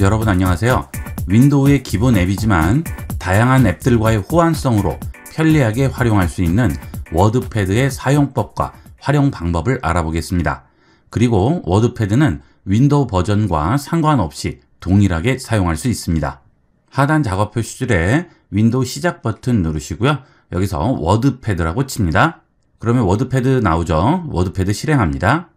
여러분 안녕하세요. 윈도우의 기본 앱이지만 다양한 앱들과의 호환성으로 편리하게 활용할 수 있는 워드패드의 사용법과 활용 방법을 알아보겠습니다. 그리고 워드패드는 윈도우 버전과 상관없이 동일하게 사용할 수 있습니다. 하단 작업표 시줄에 윈도우 시작 버튼 누르시고요. 여기서 워드패드라고 칩니다. 그러면 워드패드 나오죠? 워드패드 실행합니다.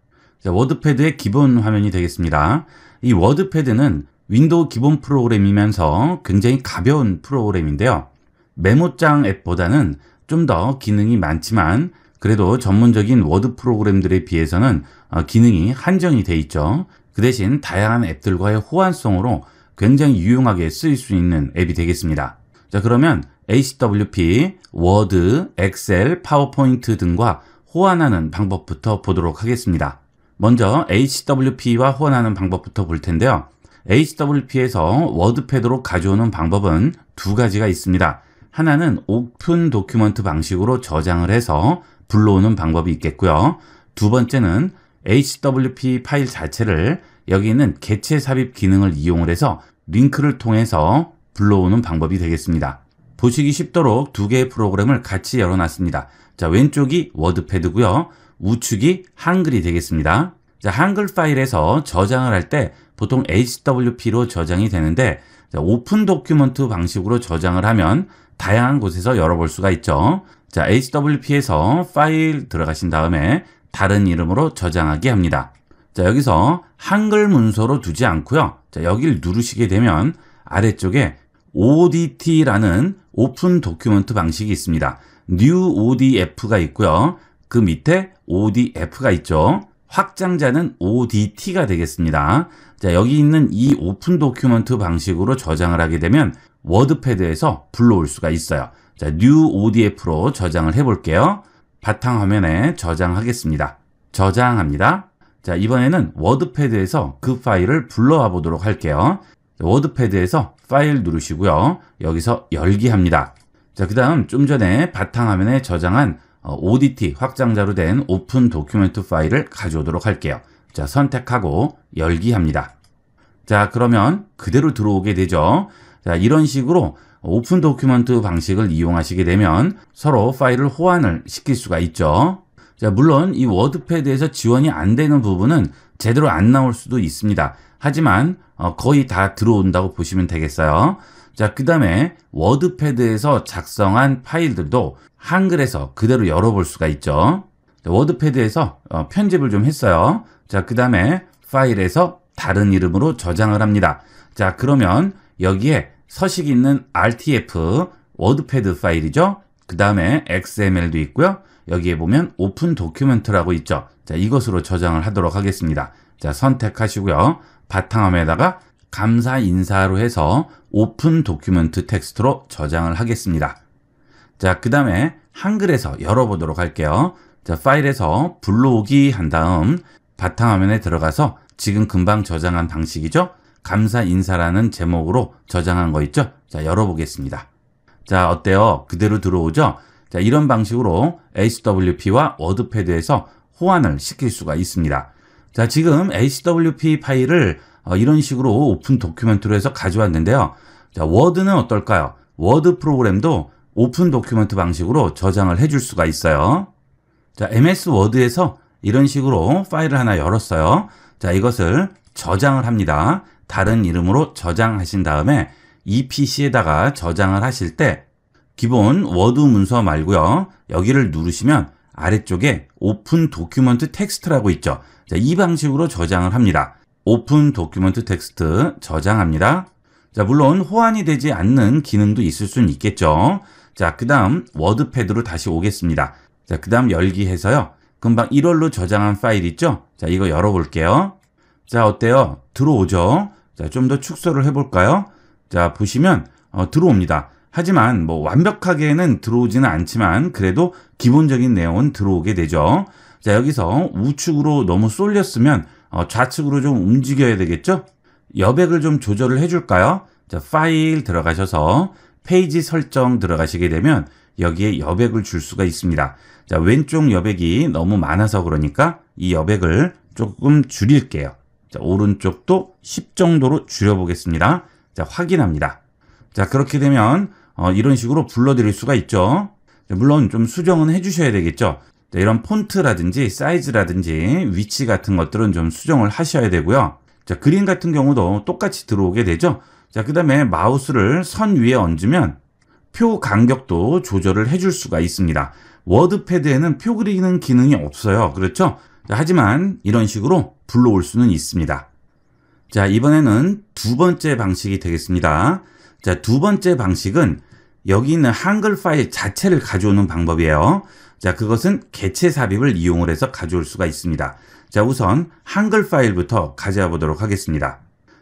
워드패드의 기본 화면이 되겠습니다. 이 워드패드는 윈도우 기본 프로그램이면서 굉장히 가벼운 프로그램인데요. 메모장 앱보다는 좀 더 기능이 많지만 그래도 전문적인 워드 프로그램들에 비해서는 어, 기능이 한정이 돼 있죠. 그 대신 다양한 앱들과의 호환성으로 굉장히 유용하게 쓰일 수 있는 앱이 되겠습니다. 자 그러면 ACWP, 워드, 엑셀, 파워포인트 등과 호환하는 방법부터 보도록 하겠습니다. 먼저 HWP와 호환하는 방법부터 볼 텐데요. HWP에서 워드패드로 가져오는 방법은 두 가지가 있습니다. 하나는 오픈 도큐먼트 방식으로 저장을 해서 불러오는 방법이 있겠고요. 두 번째는 HWP 파일 자체를 여기 있는 개체 삽입 기능을 이용을 해서 링크를 통해서 불러오는 방법이 되겠습니다. 보시기 쉽도록 두 개의 프로그램을 같이 열어놨습니다. 자 왼쪽이 워드패드고요. 우측이 한글이 되겠습니다. 한글 파일에서 저장을 할 때 보통 HWP로 저장이 되는데 오픈 도큐먼트 방식으로 저장을 하면 다양한 곳에서 열어볼 수가 있죠. 자, HWP에서 파일 들어가신 다음에 다른 이름으로 저장하게 합니다. 자, 여기서 한글 문서로 두지 않고요. 자, 여기를 누르시게 되면 아래쪽에 ODT라는 오픈 도큐먼트 방식이 있습니다. New ODF가 있고요. 그 밑에 ODF가 있죠. 확장자는 ODT가 되겠습니다. 자, 여기 있는 이 오픈 도큐먼트 방식으로 저장을 하게 되면 워드패드에서 불러올 수가 있어요. 자, New ODF로 저장을 해볼게요. 바탕화면에 저장하겠습니다. 저장합니다. 자, 이번에는 워드패드에서 그 파일을 불러와 보도록 할게요. 워드패드에서 파일 누르시고요. 여기서 열기합니다. 자, 그 다음 좀 전에 바탕화면에 저장한 어, ODT 확장자로 된 오픈 도큐멘트 파일을 가져오도록 할게요. 자, 선택하고 열기합니다. 자, 그러면 그대로 들어오게 되죠. 자, 이런 식으로 오픈 도큐먼트 방식을 이용하시게 되면 서로 파일을 호환을 시킬 수가 있죠. 자, 물론 이 워드패드에서 지원이 안 되는 부분은 제대로 안 나올 수도 있습니다. 하지만 어, 거의 다 들어온다고 보시면 되겠어요. 자, 그 다음에 워드패드에서 작성한 파일들도 한글에서 그대로 열어볼 수가 있죠. 워드패드에서 어, 편집을 좀 했어요. 자, 그 다음에 파일에서 다른 이름으로 저장을 합니다. 자, 그러면 여기에 서식 있는 RTF 워드패드 파일이죠. 그 다음에 XML도 있고요. 여기에 보면 오픈 도큐멘트라고 있죠. 자, 이것으로 저장을 하도록 하겠습니다. 자, 선택하시고요. 바탕화면에다가 감사 인사로 해서 오픈 도큐먼트 텍스트로 저장을 하겠습니다. 자, 그 다음에 한글에서 열어보도록 할게요. 자, 파일에서 불러오기 한 다음 바탕화면에 들어가서 지금 금방 저장한 방식이죠. 감사 인사라는 제목으로 저장한 거 있죠? 자, 열어보겠습니다. 자, 어때요? 그대로 들어오죠? 자, 이런 방식으로 HWP와 워드패드에서 호환을 시킬 수가 있습니다. 자, 지금 HWP 파일을 어, 이런 식으로 오픈 도큐멘트로 해서 가져왔는데요. 자, 워드는 어떨까요? 워드 프로그램도 오픈 도큐멘트 방식으로 저장을 해 줄 수가 있어요. 자, MS 워드에서 이런 식으로 파일을 하나 열었어요. 자, 이것을 저장을 합니다. 다른 이름으로 저장하신 다음에 e PC에다가 저장을 하실 때 기본 워드 문서 말고요. 여기를 누르시면 아래쪽에 오픈 도큐먼트 텍스트라고 있죠. 자, 이 방식으로 저장을 합니다. 오픈 도큐먼트 텍스트 저장합니다. 자, 물론 호환이 되지 않는 기능도 있을 수는 있겠죠. 자, 그 다음 워드패드로 다시 오겠습니다. 자, 그 다음 열기해서요. 금방 1월로 저장한 파일 있죠? 자, 이거 열어볼게요. 자, 어때요? 들어오죠? 자, 좀 더 축소를 해볼까요? 자, 보시면 어, 들어옵니다. 하지만 뭐 완벽하게는 들어오지는 않지만 그래도 기본적인 내용은 들어오게 되죠. 자, 여기서 우측으로 너무 쏠렸으면 어, 좌측으로 좀 움직여야 되겠죠? 여백을 좀 조절을 해줄까요? 자, 파일 들어가셔서 페이지 설정 들어가시게 되면 여기에 여백을 줄 수가 있습니다. 자, 왼쪽 여백이 너무 많아서 그러니까 이 여백을 조금 줄일게요. 자, 오른쪽도 10 정도로 줄여보겠습니다. 자, 확인합니다. 자, 그렇게 되면 어, 이런 식으로 불러드릴 수가 있죠. 물론 좀 수정은 해주셔야 되겠죠. 네, 이런 폰트라든지 사이즈라든지 위치 같은 것들은 좀 수정을 하셔야 되고요. 자, 그림 같은 경우도 똑같이 들어오게 되죠. 자, 그 다음에 마우스를 선 위에 얹으면 표 간격도 조절을 해 줄 수가 있습니다. 워드패드에는 표 그리는 기능이 없어요. 그렇죠? 자, 하지만 이런 식으로 불러올 수는 있습니다. 자, 이번에는 두 번째 방식이 되겠습니다. 자, 두 번째 방식은 여기 있는 한글 파일 자체를 가져오는 방법이에요. 자, 그것은 개체 삽입을 이용을 해서 가져올 수가 있습니다. 자, 우선 한글 파일부터 가져와 보도록 하겠습니다.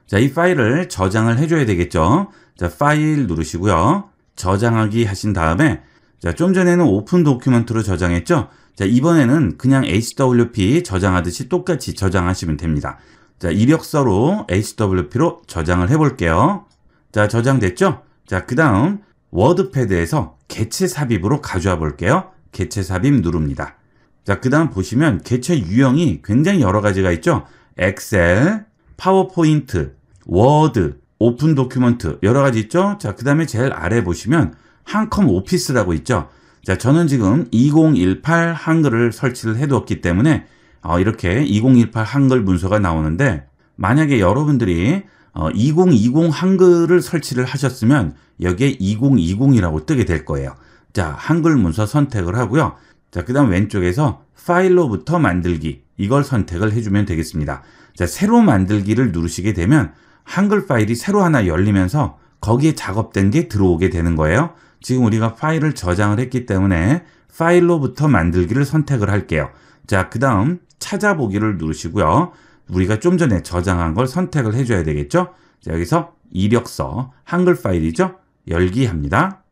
자, 이 파일을 저장을 해줘야 되겠죠. 자, 파일 누르시고요. 저장하기 하신 다음에 자, 좀 전에는 오픈 도큐먼트로 저장했죠. 자, 이번에는 그냥 HWP 저장하듯이 똑같이 저장하시면 됩니다. 자, 이력서로 HWP로 저장을 해볼게요. 자, 저장됐죠? 자, 그 다음 워드패드에서 개체 삽입으로 가져와 볼게요. 개체 삽입 누릅니다. 자, 그 다음 보시면 개체 유형이 굉장히 여러 가지가 있죠. 엑셀, 파워포인트, 워드, 오픈 도큐먼트 여러 가지 있죠. 자, 그 다음에 제일 아래 보시면 한컴 오피스라고 있죠. 자, 저는 지금 2018 한글을 설치를 해두었기 때문에 어, 이렇게 2018 한글 문서가 나오는데 만약에 여러분들이 어, 2020 한글을 설치를 하셨으면 여기에 2020이라고 뜨게 될 거예요. 자, 한글 문서 선택을 하고요. 자, 그 다음 왼쪽에서 파일로부터 만들기 이걸 선택을 해주면 되겠습니다. 자, 새로 만들기를 누르시게 되면 한글 파일이 새로 하나 열리면서 거기에 작업된 게 들어오게 되는 거예요. 지금 우리가 파일을 저장을 했기 때문에 파일로부터 만들기를 선택을 할게요. 자, 그 다음 찾아보기를 누르시고요. 우리가 좀 전에 저장한 걸 선택을 해줘야 되겠죠? 자, 여기서 이력서, 한글 파일이죠? 열기합니다.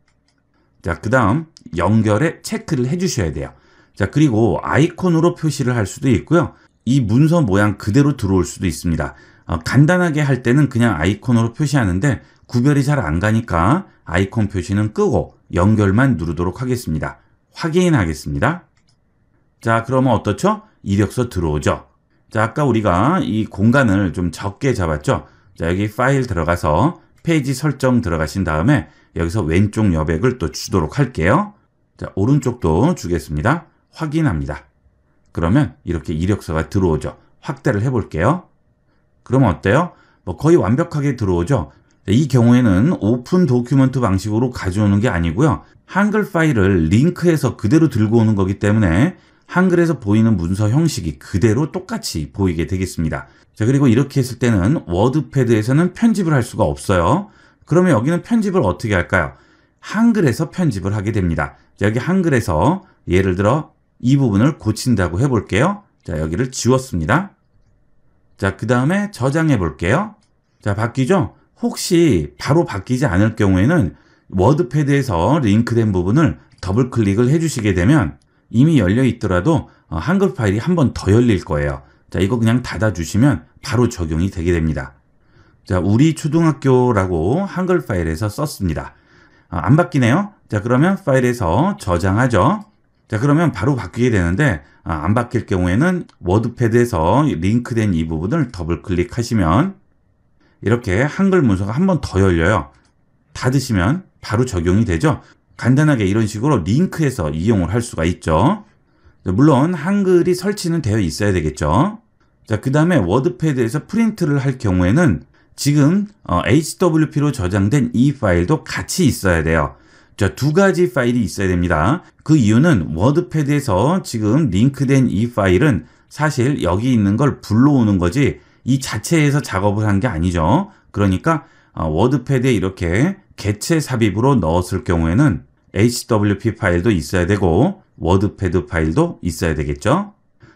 자, 그 다음 연결에 체크를 해주셔야 돼요. 자, 그리고 아이콘으로 표시를 할 수도 있고요. 이 문서 모양 그대로 들어올 수도 있습니다. 어, 간단하게 할 때는 그냥 아이콘으로 표시하는데 구별이 잘 안 가니까 아이콘 표시는 끄고 연결만 누르도록 하겠습니다. 확인하겠습니다. 자, 그러면 어떻죠? 이력서 들어오죠. 자, 아까 우리가 이 공간을 좀 적게 잡았죠? 자, 여기 파일 들어가서 페이지 설정 들어가신 다음에 여기서 왼쪽 여백을 또 주도록 할게요. 자, 오른쪽도 주겠습니다. 확인합니다. 그러면 이렇게 이력서가 들어오죠. 확대를 해볼게요. 그럼 어때요? 뭐 거의 완벽하게 들어오죠. 네, 이 경우에는 오픈 도큐먼트 방식으로 가져오는 게 아니고요. 한글 파일을 링크해서 그대로 들고 오는 거기 때문에 한글에서 보이는 문서 형식이 그대로 똑같이 보이게 되겠습니다. 자, 그리고 이렇게 했을 때는 워드패드에서는 편집을 할 수가 없어요. 그러면 여기는 편집을 어떻게 할까요? 한글에서 편집을 하게 됩니다. 여기 한글에서 예를 들어 이 부분을 고친다고 해볼게요. 자, 여기를 지웠습니다. 자, 그 다음에 저장해 볼게요. 자, 바뀌죠? 혹시 바로 바뀌지 않을 경우에는 워드패드에서 링크된 부분을 더블 클릭을 해주시게 되면 이미 열려 있더라도 어, 한글 파일이 한 번 더 열릴 거예요. 자, 이거 그냥 닫아주시면 바로 적용이 되게 됩니다. 자, 우리 초등학교라고 한글 파일에서 썼습니다. 아, 안 바뀌네요. 자, 그러면 파일에서 저장하죠. 자, 그러면 바로 바뀌게 되는데 아, 안 바뀔 경우에는 워드패드에서 링크된 이 부분을 더블 클릭하시면 이렇게 한글 문서가 한 번 더 열려요. 닫으시면 바로 적용이 되죠. 간단하게 이런 식으로 링크해서 이용을 할 수가 있죠. 물론 한글이 설치는 되어 있어야 되겠죠. 자, 그 다음에 워드패드에서 프린트를 할 경우에는 지금 어, HWP로 저장된 이 파일도 같이 있어야 돼요. 두 가지 파일이 있어야 됩니다. 그 이유는 워드패드에서 지금 링크된 이 파일은 사실 여기 있는 걸 불러오는 거지 이 자체에서 작업을 한 게 아니죠. 그러니까 어, 워드패드에 이렇게 개체 삽입으로 넣었을 경우에는 HWP 파일도 있어야 되고 워드패드 파일도 있어야 되겠죠.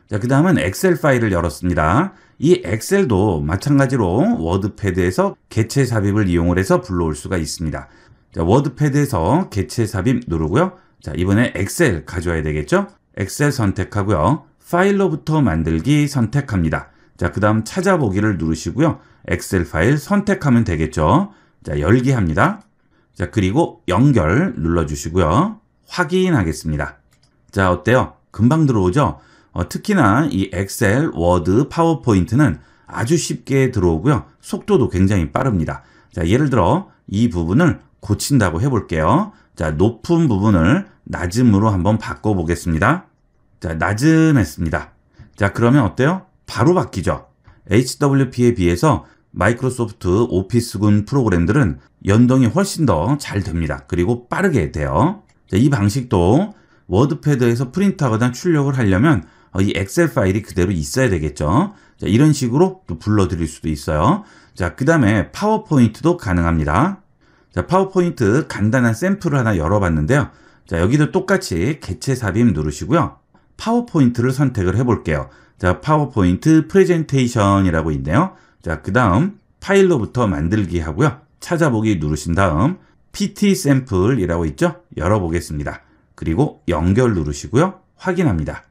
자, 그 다음은 엑셀 파일을 열었습니다. 이 엑셀도 마찬가지로 워드패드에서 개체 삽입을 이용을 해서 불러올 수가 있습니다. 자, 워드패드에서 개체 삽입 누르고요. 자, 이번에 엑셀 가져와야 되겠죠? 엑셀 선택하고요. 파일로부터 만들기 선택합니다. 자, 그 다음 찾아보기를 누르시고요. 엑셀 파일 선택하면 되겠죠. 자, 열기 합니다. 자, 그리고 연결 눌러주시고요. 확인하겠습니다. 자, 어때요? 금방 들어오죠? 어, 특히나 이 엑셀, 워드, 파워포인트는 아주 쉽게 들어오고요. 속도도 굉장히 빠릅니다. 자, 예를 들어 이 부분을 고친다고 해볼게요. 자, 높은 부분을 낮음으로 한번 바꿔보겠습니다. 자, 낮음했습니다. 자, 그러면 어때요? 바로 바뀌죠. HWP에 비해서 마이크로소프트 오피스군 프로그램들은 연동이 훨씬 더 잘 됩니다. 그리고 빠르게 돼요. 자, 이 방식도 워드패드에서 프린트하거나 출력을 하려면 어, 이 엑셀 파일이 그대로 있어야 되겠죠. 자, 이런 식으로 또 불러드릴 수도 있어요. 자, 그 다음에 파워포인트도 가능합니다. 자, 파워포인트 간단한 샘플을 하나 열어봤는데요. 자, 여기도 똑같이 개체 삽입 누르시고요. 파워포인트를 선택을 해볼게요. 자, 파워포인트 프레젠테이션이라고 있네요. 자, 그 다음 파일로부터 만들기 하고요. 찾아보기 누르신 다음 PT 샘플이라고 있죠? 열어보겠습니다. 그리고 연결 누르시고요. 확인합니다.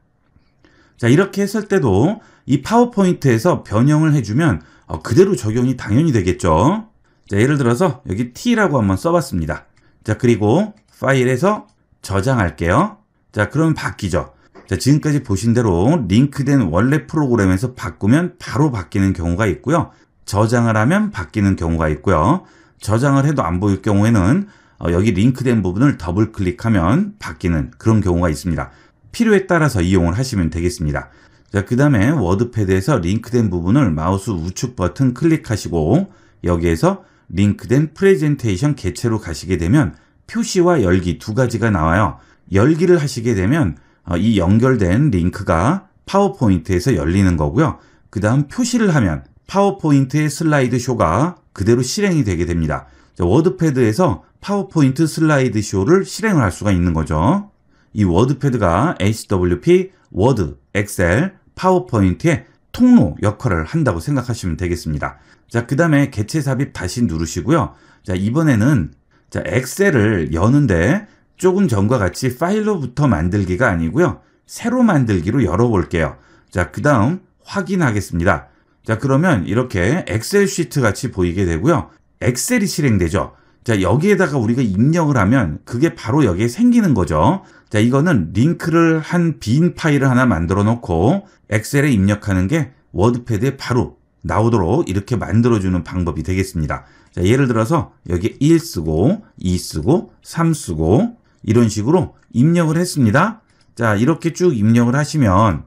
자 이렇게 했을 때도 이 파워포인트에서 변형을 해주면 어, 그대로 적용이 당연히 되겠죠. 자 예를 들어서 여기 t라고 한번 써봤습니다. 자 그리고 파일에서 저장할게요. 자 그러면 바뀌죠. 자 지금까지 보신 대로 링크된 원래 프로그램에서 바꾸면 바로 바뀌는 경우가 있고요. 저장을 하면 바뀌는 경우가 있고요. 저장을 해도 안 보일 경우에는 어, 여기 링크된 부분을 더블 클릭하면 바뀌는 그런 경우가 있습니다. 필요에 따라서 이용을 하시면 되겠습니다. 자, 그 다음에 워드패드에서 링크된 부분을 마우스 우측 버튼 클릭하시고 여기에서 링크된 프레젠테이션 개체로 가시게 되면 표시와 열기 두 가지가 나와요. 열기를 하시게 되면 어, 이 연결된 링크가 파워포인트에서 열리는 거고요. 그 다음 표시를 하면 파워포인트의 슬라이드 쇼가 그대로 실행이 되게 됩니다. 워드패드에서 파워포인트 슬라이드 쇼를 실행을 할 수가 있는 거죠. 이 워드패드가 HWP, 워드, 엑셀, 파워포인트의 통로 역할을 한다고 생각하시면 되겠습니다. 자, 그 다음에 개체 삽입 다시 누르시고요. 자, 이번에는 자, 엑셀을 여는데 조금 전과 같이 파일로부터 만들기가 아니고요. 새로 만들기로 열어볼게요. 자, 그 다음 확인하겠습니다. 자, 그러면 이렇게 엑셀 시트 같이 보이게 되고요. 엑셀이 실행되죠. 자, 여기에다가 우리가 입력을 하면 그게 바로 여기에 생기는 거죠. 자, 이거는 링크를 한 빈 파일을 하나 만들어 놓고 엑셀에 입력하는 게 워드패드에 바로 나오도록 이렇게 만들어주는 방법이 되겠습니다. 자, 예를 들어서 여기 1 쓰고 2 쓰고 3 쓰고 이런 식으로 입력을 했습니다. 자, 이렇게 쭉 입력을 하시면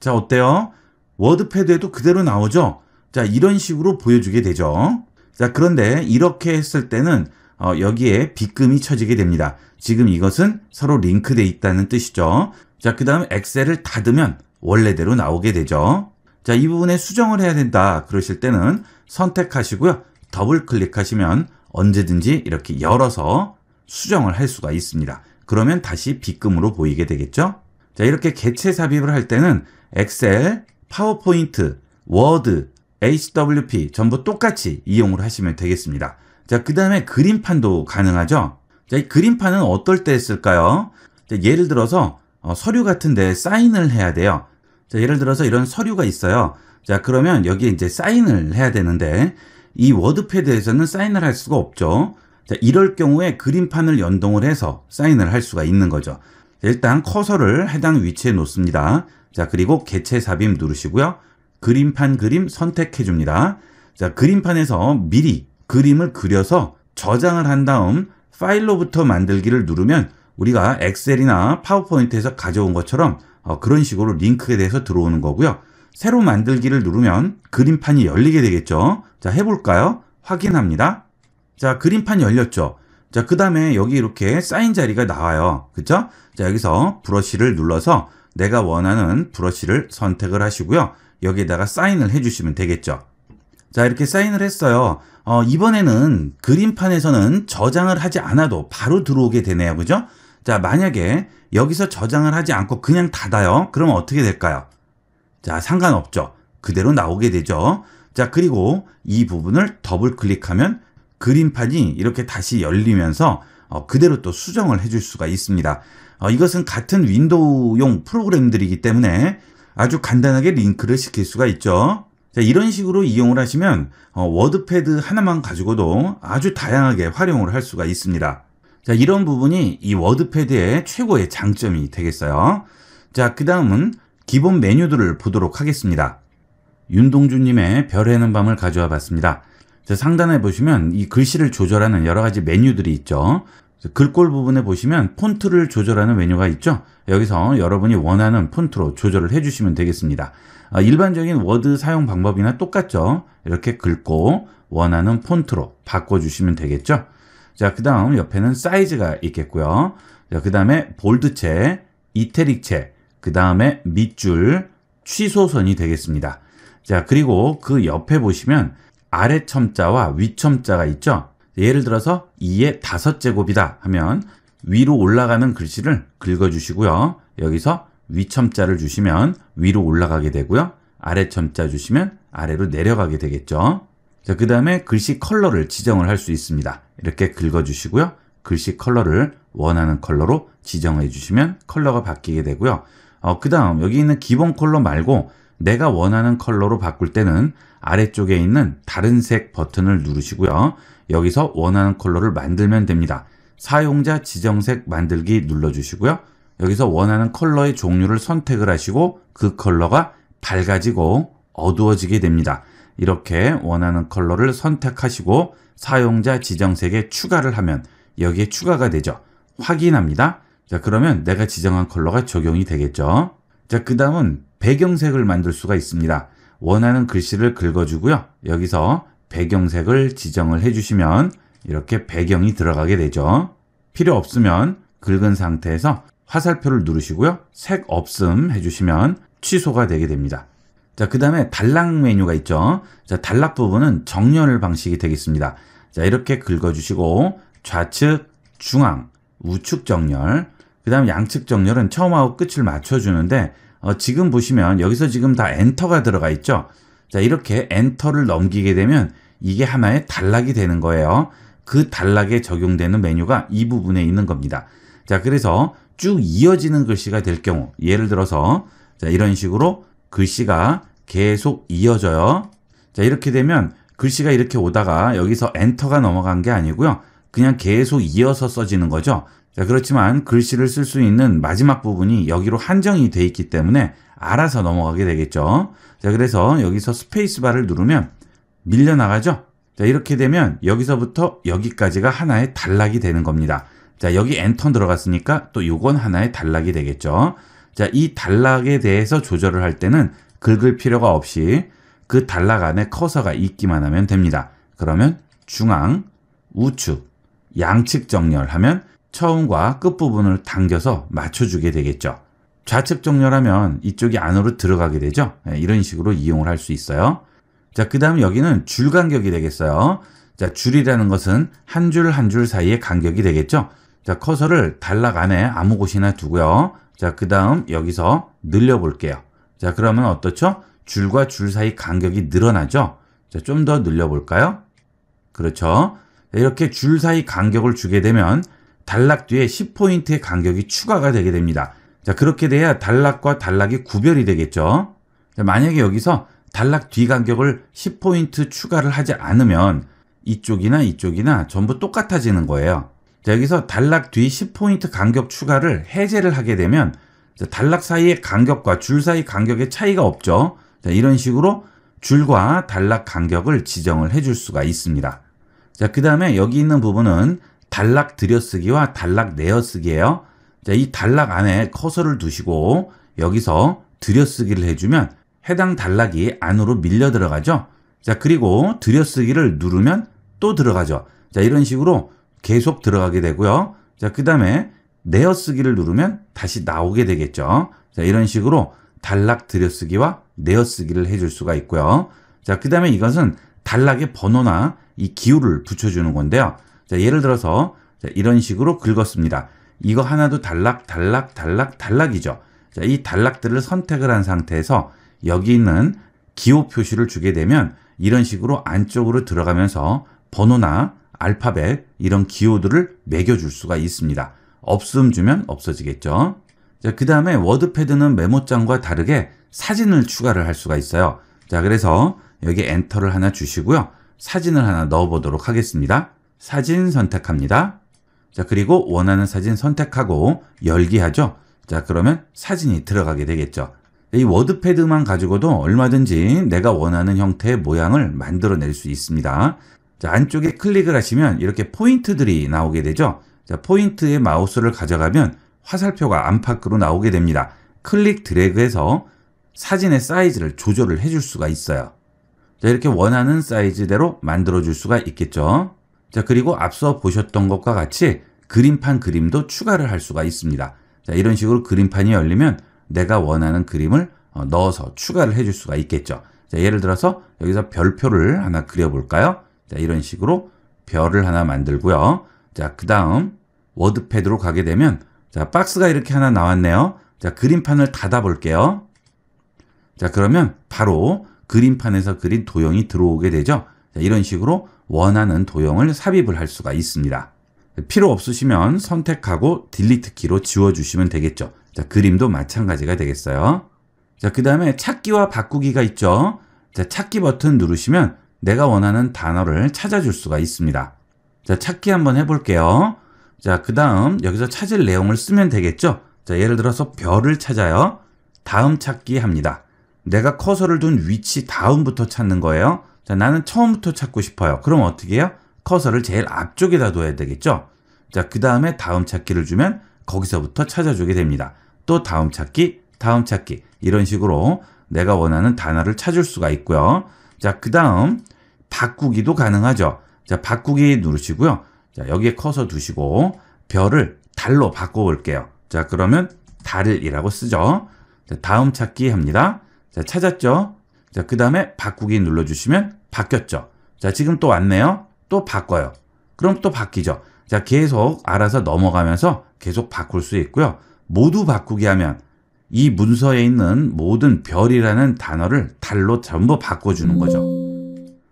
자, 어때요? 워드패드에도 그대로 나오죠? 자, 이런 식으로 보여주게 되죠. 자, 그런데 이렇게 했을 때는 어, 여기에 빗금이 쳐지게 됩니다. 지금 이것은 서로 링크되어 있다는 뜻이죠. 자, 그 다음 엑셀을 닫으면 원래대로 나오게 되죠. 자, 이 부분에 수정을 해야 된다 그러실 때는 선택하시고요. 더블 클릭하시면 언제든지 이렇게 열어서 수정을 할 수가 있습니다. 그러면 다시 빗금으로 보이게 되겠죠. 자, 이렇게 개체 삽입을 할 때는 엑셀, 파워포인트, 워드, HWP 전부 똑같이 이용을 하시면 되겠습니다. 자, 그 다음에 그림판도 가능하죠? 자, 이 그림판은 어떨 때 쓸까요? 자, 예를 들어서 어, 서류 같은 데 사인을 해야 돼요. 자, 예를 들어서 이런 서류가 있어요. 자, 그러면 여기에 이제 사인을 해야 되는데 이 워드패드에서는 사인을 할 수가 없죠. 자, 이럴 경우에 그림판을 연동을 해서 사인을 할 수가 있는 거죠. 일단 커서를 해당 위치에 놓습니다. 자, 그리고 개체 삽입 누르시고요. 그림판 그림 선택해 줍니다. 자, 그림판에서 미리 그림을 그려서 저장을 한 다음 파일로부터 만들기를 누르면 우리가 엑셀이나 파워포인트에서 가져온 것처럼 어, 그런 식으로 링크에 대해서 들어오는 거고요. 새로 만들기를 누르면 그림판이 열리게 되겠죠. 자, 해볼까요? 확인합니다. 자, 그림판 열렸죠. 자, 그 다음에 여기 이렇게 쌓인 자리가 나와요. 그쵸? 자, 여기서 브러쉬를 눌러서 내가 원하는 브러쉬를 선택을 하시고요. 여기에다가 사인을 해주시면 되겠죠. 자 이렇게 사인을 했어요. 어, 이번에는 그림판에서는 저장을 하지 않아도 바로 들어오게 되네요. 그죠? 자 만약에 여기서 저장을 하지 않고 그냥 닫아요. 그럼 어떻게 될까요? 자 상관없죠. 그대로 나오게 되죠. 자 그리고 이 부분을 더블 클릭하면 그림판이 이렇게 다시 열리면서 어, 그대로 또 수정을 해줄 수가 있습니다. 어, 이것은 같은 윈도우용 프로그램들이기 때문에 아주 간단하게 링크를 시킬 수가 있죠. 자, 이런 식으로 이용을 하시면 어, 워드패드 하나만 가지고도 아주 다양하게 활용을 할 수가 있습니다. 자, 이런 부분이 이 워드패드의 최고의 장점이 되겠어요. 자, 그 다음은 기본 메뉴들을 보도록 하겠습니다. 윤동주님의 별에는 밤을 가져와 봤습니다. 자, 상단에 보시면 이 글씨를 조절하는 여러 가지 메뉴들이 있죠. 글꼴 부분에 보시면 폰트를 조절하는 메뉴가 있죠. 여기서 여러분이 원하는 폰트로 조절을 해주시면 되겠습니다. 아, 일반적인 워드 사용 방법이나 똑같죠. 이렇게 긁고 원하는 폰트로 바꿔주시면 되겠죠. 자, 그 다음 옆에는 사이즈가 있겠고요. 자, 그 다음에 볼드체, 이태릭체, 그 다음에 밑줄, 취소선이 되겠습니다. 자, 그리고 그 옆에 보시면 아래 첨자와 위 첨자가 있죠. 예를 들어서 2의 5제곱이다 하면 위로 올라가는 글씨를 긁어주시고요. 여기서 위첨자를 주시면 위로 올라가게 되고요. 아래첨자 주시면 아래로 내려가게 되겠죠. 그 다음에 글씨 컬러를 지정을 할 수 있습니다. 이렇게 긁어주시고요. 글씨 컬러를 원하는 컬러로 지정해 주시면 컬러가 바뀌게 되고요. 어, 그 다음 여기 있는 기본 컬러 말고 내가 원하는 컬러로 바꿀 때는 아래쪽에 있는 다른 색 버튼을 누르시고요. 여기서 원하는 컬러를 만들면 됩니다. 사용자 지정색 만들기 눌러주시고요. 여기서 원하는 컬러의 종류를 선택을 하시고 그 컬러가 밝아지고 어두워지게 됩니다. 이렇게 원하는 컬러를 선택하시고 사용자 지정색에 추가를 하면 여기에 추가가 되죠. 확인합니다. 자 그러면 내가 지정한 컬러가 적용이 되겠죠. 자그 다음은 배경색을 만들 수가 있습니다. 원하는 글씨를 긁어주고요. 여기서 배경색을 지정을 해주시면 이렇게 배경이 들어가게 되죠. 필요 없으면 긁은 상태에서 화살표를 누르시고요. 색 없음 해주시면 취소가 되게 됩니다. 자, 그 다음에 단락 메뉴가 있죠. 자, 단락 부분은 정렬 방식이 되겠습니다. 자, 이렇게 긁어주시고 좌측, 중앙, 우측 정렬, 그 다음 양측 정렬은 처음하고 끝을 맞춰주는데 어, 지금 보시면 여기서 지금 다 엔터가 들어가 있죠. 자 이렇게 엔터를 넘기게 되면 이게 하나의 단락이 되는 거예요. 그 단락에 적용되는 메뉴가 이 부분에 있는 겁니다. 자 그래서 쭉 이어지는 글씨가 될 경우 예를 들어서 자 이런 식으로 글씨가 계속 이어져요. 자 이렇게 되면 글씨가 이렇게 오다가 여기서 엔터가 넘어간 게 아니고요. 그냥 계속 이어서 써지는 거죠. 자, 그렇지만 글씨를 쓸 수 있는 마지막 부분이 여기로 한정이 돼 있기 때문에 알아서 넘어가게 되겠죠. 자, 그래서 여기서 스페이스바를 누르면 밀려나가죠. 자, 이렇게 되면 여기서부터 여기까지가 하나의 단락이 되는 겁니다. 자, 여기 엔턴 들어갔으니까 또 요건 하나의 단락이 되겠죠. 자, 이 단락에 대해서 조절을 할 때는 긁을 필요가 없이 그 단락 안에 커서가 있기만 하면 됩니다. 그러면 중앙, 우측, 양측 정렬하면 처음과 끝부분을 당겨서 맞춰주게 되겠죠. 좌측 정렬하면 이쪽이 안으로 들어가게 되죠. 예, 이런 식으로 이용을 할 수 있어요. 자, 그 다음 여기는 줄 간격이 되겠어요. 자, 줄이라는 것은 한 줄 한줄 한 줄 사이의 간격이 되겠죠. 자, 커서를 단락 안에 아무 곳이나 두고요. 자, 그 다음 여기서 늘려볼게요. 자, 그러면 어떻죠? 줄과 줄 사이 간격이 늘어나죠? 자, 좀 더 늘려볼까요? 그렇죠. 이렇게 줄 사이 간격을 주게 되면 단락 뒤에 10포인트의 간격이 추가가 되게 됩니다. 자, 그렇게 돼야 단락과 단락이 구별이 되겠죠. 자, 만약에 여기서 단락 뒤 간격을 10포인트 추가를 하지 않으면 이쪽이나 이쪽이나 전부 똑같아지는 거예요. 자, 여기서 단락 뒤 10포인트 간격 추가를 해제를 하게 되면 자, 단락 사이의 간격과 줄 사이 간격의 차이가 없죠. 자, 이런 식으로 줄과 단락 간격을 지정을 해줄 수가 있습니다. 자, 그 다음에 여기 있는 부분은 단락 들여쓰기와 단락 내어쓰기예요. 자, 이 단락 안에 커서를 두시고 여기서 들여쓰기를 해주면 해당 단락이 안으로 밀려 들어가죠. 자, 그리고 들여쓰기를 누르면 또 들어가죠. 자, 이런 식으로 계속 들어가게 되고요. 자, 그 다음에 내어쓰기를 누르면 다시 나오게 되겠죠. 자, 이런 식으로 단락 들여쓰기와 내어쓰기를 해줄 수가 있고요. 자, 그 다음에 이것은 단락의 번호나 이 기호를 붙여주는 건데요. 자, 예를 들어서 자, 이런 식으로 긁었습니다. 이거 하나도 단락, 단락, 단락, 단락이죠. 자, 이 단락들을 선택을 한 상태에서 여기 있는 기호 표시를 주게 되면 이런 식으로 안쪽으로 들어가면서 번호나 알파벳 이런 기호들을 매겨줄 수가 있습니다. 없음 주면 없어지겠죠. 자, 그 다음에 워드패드는 메모장과 다르게 사진을 추가를 할 수가 있어요. 자, 그래서 여기 엔터를 하나 주시고요. 사진을 하나 넣어보도록 하겠습니다. 사진 선택합니다. 자, 그리고 원하는 사진 선택하고 열기하죠. 자, 그러면 사진이 들어가게 되겠죠. 이 워드패드만 가지고도 얼마든지 내가 원하는 형태의 모양을 만들어낼 수 있습니다. 자, 안쪽에 클릭을 하시면 이렇게 포인트들이 나오게 되죠. 자, 포인트에 마우스를 가져가면 화살표가 안팎으로 나오게 됩니다. 클릭 드래그해서 사진의 사이즈를 조절을 해줄 수가 있어요. 자, 이렇게 원하는 사이즈대로 만들어줄 수가 있겠죠. 자, 그리고 앞서 보셨던 것과 같이 그림판 그림도 추가를 할 수가 있습니다. 자, 이런 식으로 그림판이 열리면 내가 원하는 그림을 어, 넣어서 추가를 해줄 수가 있겠죠. 자, 예를 들어서 여기서 별표를 하나 그려볼까요? 자, 이런 식으로 별을 하나 만들고요. 자, 그 다음 워드패드로 가게 되면 자, 박스가 이렇게 하나 나왔네요. 자, 그림판을 닫아볼게요. 자, 그러면 바로 그림판에서 그린 도형이 들어오게 되죠. 이런 식으로 원하는 도형을 삽입을 할 수가 있습니다. 필요 없으시면 선택하고 딜리트 키로 지워주시면 되겠죠. 자, 그림도 마찬가지가 되겠어요. 자, 그 다음에 찾기와 바꾸기가 있죠. 자, 찾기 버튼 누르시면 내가 원하는 단어를 찾아줄 수가 있습니다. 자, 찾기 한번 해볼게요. 자, 그 다음 여기서 찾을 내용을 쓰면 되겠죠. 자, 예를 들어서 별을 찾아요. 다음 찾기 합니다. 내가 커서를 둔 위치 다음부터 찾는 거예요. 자, 나는 처음부터 찾고 싶어요. 그럼 어떻게 해요? 커서를 제일 앞쪽에다 둬야 되겠죠? 자, 그 다음에 다음 찾기를 주면 거기서부터 찾아주게 됩니다. 또 다음 찾기, 다음 찾기 이런 식으로 내가 원하는 단어를 찾을 수가 있고요. 자, 그 다음 바꾸기도 가능하죠. 자, 바꾸기 누르시고요. 자, 여기에 커서 두시고 별을 달로 바꿔볼게요. 자, 그러면 달이라고 쓰죠. 자, 다음 찾기 합니다. 자, 찾았죠? 자, 그 다음에 바꾸기 눌러주시면 바뀌었죠. 자, 지금 또 왔네요. 또 바꿔요. 그럼 또 바뀌죠. 자, 계속 알아서 넘어가면서 계속 바꿀 수 있고요. 모두 바꾸기 하면 이 문서에 있는 모든 별이라는 단어를 달로 전부 바꿔주는 거죠.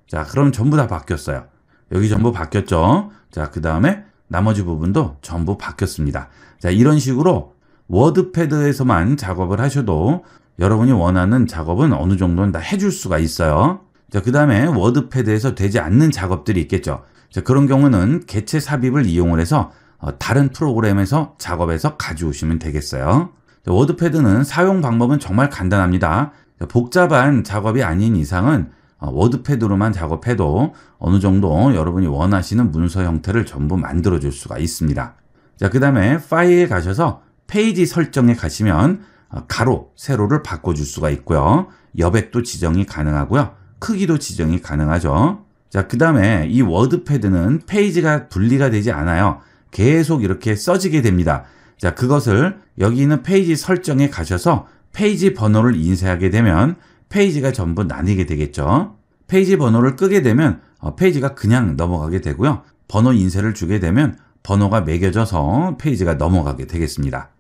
자, 그럼 전부 다 바뀌었어요. 여기 전부 바뀌었죠. 자, 그 다음에 나머지 부분도 전부 바뀌었습니다. 자, 이런 식으로 워드패드에서만 작업을 하셔도 여러분이 원하는 작업은 어느 정도는 다 해줄 수가 있어요. 자, 그 다음에 워드패드에서 되지 않는 작업들이 있겠죠. 자, 그런 경우는 개체 삽입을 이용을 해서 어, 다른 프로그램에서 작업해서 가져오시면 되겠어요. 자, 워드패드는 사용 방법은 정말 간단합니다. 자, 복잡한 작업이 아닌 이상은 어, 워드패드로만 작업해도 어느 정도 여러분이 원하시는 문서 형태를 전부 만들어 줄 수가 있습니다. 자, 그 다음에 파일에 가셔서 페이지 설정에 가시면 어, 가로, 세로를 바꿔줄 수가 있고요. 여백도 지정이 가능하고요. 크기도 지정이 가능하죠. 자, 그 다음에 이 워드패드는 페이지가 분리가 되지 않아요. 계속 이렇게 써지게 됩니다. 자, 그것을 여기 있는 페이지 설정에 가셔서 페이지 번호를 인쇄하게 되면 페이지가 전부 나뉘게 되겠죠. 페이지 번호를 끄게 되면 어, 페이지가 그냥 넘어가게 되고요. 번호 인쇄를 주게 되면 번호가 매겨져서 페이지가 넘어가게 되겠습니다.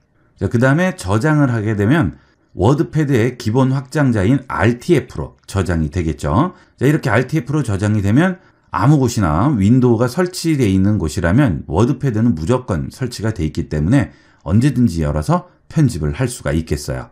그 다음에 저장을 하게 되면 워드패드의 기본 확장자인 RTF로 저장이 되겠죠. 자, 이렇게 RTF로 저장이 되면 아무 곳이나 윈도우가 설치되어 있는 곳이라면 워드패드는 무조건 설치가 되어 있기 때문에 언제든지 열어서 편집을 할 수가 있겠어요.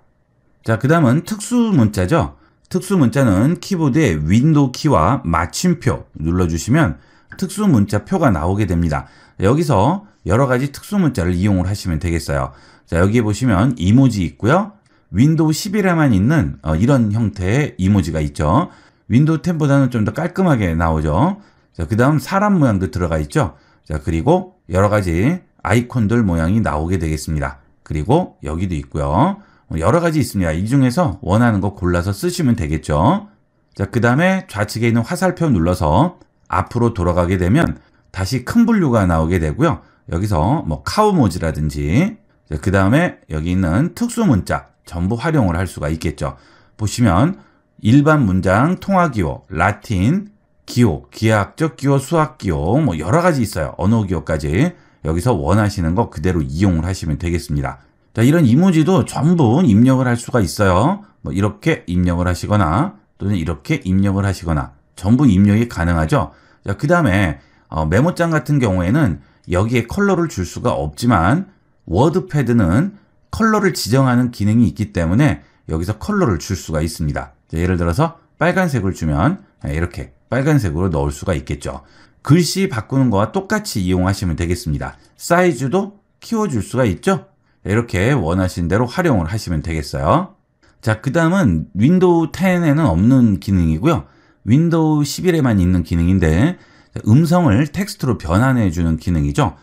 자, 그 다음은 특수 문자죠. 특수 문자는 키보드에 윈도우 키와 마침표 눌러주시면 특수 문자 표가 나오게 됩니다. 여기서 여러 가지 특수 문자를 이용을 하시면 되겠어요. 자, 여기 보시면 이모지 있고요. 윈도우 11에만 있는 어, 이런 형태의 이모지가 있죠. 윈도우 10보다는 좀 더 깔끔하게 나오죠. 자, 그 다음 사람 모양도 들어가 있죠. 자, 그리고 여러 가지 아이콘들 모양이 나오게 되겠습니다. 그리고 여기도 있고요. 어, 여러 가지 있습니다. 이 중에서 원하는 거 골라서 쓰시면 되겠죠. 자, 그 다음에 좌측에 있는 화살표 눌러서 앞으로 돌아가게 되면 다시 큰 분류가 나오게 되고요. 여기서 뭐 카우모지라든지 그 다음에 여기 있는 특수 문자 전부 활용을 할 수가 있겠죠. 보시면 일반 문장, 통화 기호, 라틴, 기호, 기하학적 기호, 수학 기호 뭐 여러 가지 있어요. 언어 기호까지 여기서 원하시는 거 그대로 이용을 하시면 되겠습니다. 자, 이런 이모지도 전부 입력을 할 수가 있어요. 뭐 이렇게 입력을 하시거나 또는 이렇게 입력을 하시거나 전부 입력이 가능하죠. 자, 그 다음에 어, 메모장 같은 경우에는 여기에 컬러를 줄 수가 없지만 워드패드는 컬러를 지정하는 기능이 있기 때문에 여기서 컬러를 줄 수가 있습니다. 예를 들어서 빨간색을 주면 예, 이렇게 빨간색으로 넣을 수가 있겠죠. 글씨 바꾸는 거와 똑같이 이용하시면 되겠습니다. 사이즈도 키워줄 수가 있죠. 이렇게 원하신 대로 활용을 하시면 되겠어요. 자, 그 다음은 윈도우 10에는 없는 기능이고요. 윈도우 11에만 있는 기능인데 음성을 텍스트로 변환해주는 기능이죠.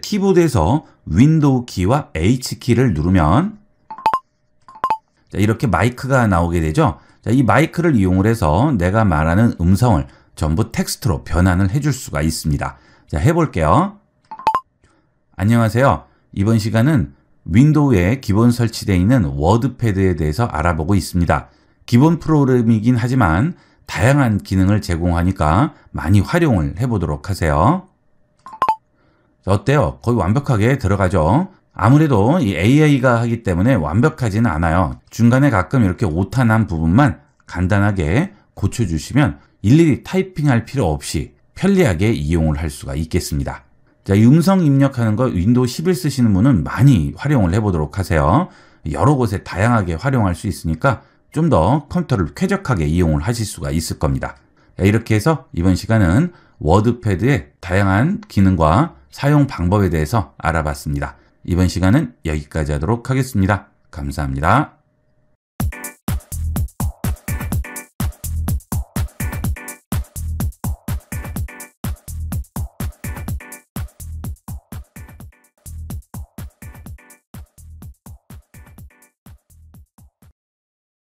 키보드에서 윈도우 키와 H키를 누르면 이렇게 마이크가 나오게 되죠. 이 마이크를 이용을 해서 내가 말하는 음성을 전부 텍스트로 변환을 해줄 수가 있습니다. 자, 해볼게요. 안녕하세요. 이번 시간은 윈도우에 기본 설치되어 있는 워드패드에 대해서 알아보고 있습니다. 기본 프로그램이긴 하지만 다양한 기능을 제공하니까 많이 활용을 해보도록 하세요. 어때요? 거의 완벽하게 들어가죠. 아무래도 이 AI가 하기 때문에 완벽하지는 않아요. 중간에 가끔 이렇게 오타난 부분만 간단하게 고쳐주시면 일일이 타이핑할 필요 없이 편리하게 이용을 할 수가 있겠습니다. 자, 음성 입력하는 거 윈도우 11 쓰시는 분은 많이 활용을 해보도록 하세요. 여러 곳에 다양하게 활용할 수 있으니까 좀 더 컴퓨터를 쾌적하게 이용을 하실 수가 있을 겁니다. 이렇게 해서 이번 시간은 워드패드의 다양한 기능과 사용 방법에 대해서 알아봤습니다. 이번 시간은 여기까지 하도록 하겠습니다. 감사합니다.